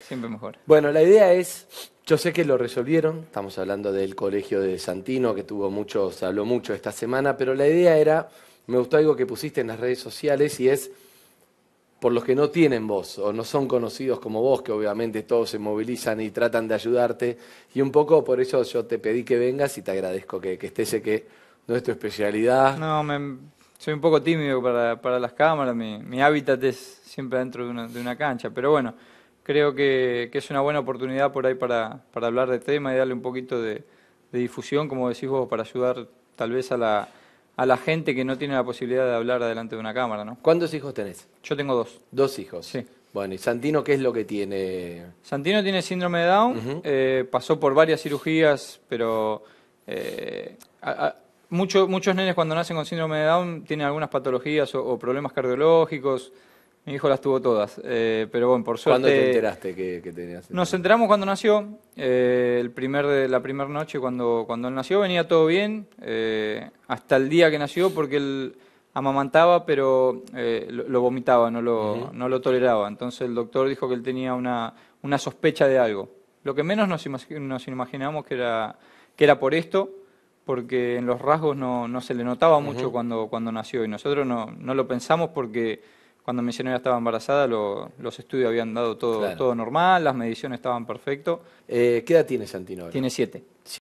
Siempre mejor. Bueno, la idea es, yo sé que lo resolvieron, estamos hablando del colegio de Santino, que tuvo mucho, se habló mucho esta semana, pero la idea era, me gustó algo que pusiste en las redes sociales y es por los que no tienen voz o no son conocidos como vos, que obviamente todos se movilizan y tratan de ayudarte. Y un poco por eso yo te pedí que vengas y te agradezco que, estés, sé que no es tu especialidad. No, soy un poco tímido para, para las cámaras, mi, hábitat es siempre dentro de una cancha, pero bueno creo que, es una buena oportunidad por ahí para, para hablar de tema y darle un poquito de, difusión, como decís vos, para ayudar tal vez a la, gente que no tiene la posibilidad de hablar adelante de una cámara. ¿no? ¿Cuántos hijos tenés? Yo tengo dos. Dos hijos. Sí. Bueno, ¿y Santino qué es lo que tiene? Santino tiene síndrome de Down, eh, pasó por varias cirugías, pero eh, muchos nenes cuando nacen con síndrome de Down tienen algunas patologías o problemas cardiológicos. Mi hijo las tuvo todas, eh, pero bueno, por suerte... ¿Cuándo te enteraste que, tenías? Nos enteramos cuando nació, eh, el primer de, la primera noche cuando, cuando él nació venía todo bien, eh, hasta el día que nació porque él amamantaba pero lo, vomitaba, no lo, no lo toleraba. Entonces el doctor dijo que él tenía una, una sospecha de algo. Lo que menos nos, imaginamos que era, que era por esto, porque en los rasgos no, se le notaba mucho cuando, cuando nació y nosotros no, no lo pensamos porque cuando mi señora estaba embarazada, los estudios habían dado todo, todo normal, las mediciones estaban perfecto. Eh, ¿Qué edad tiene Santino? Tiene siete.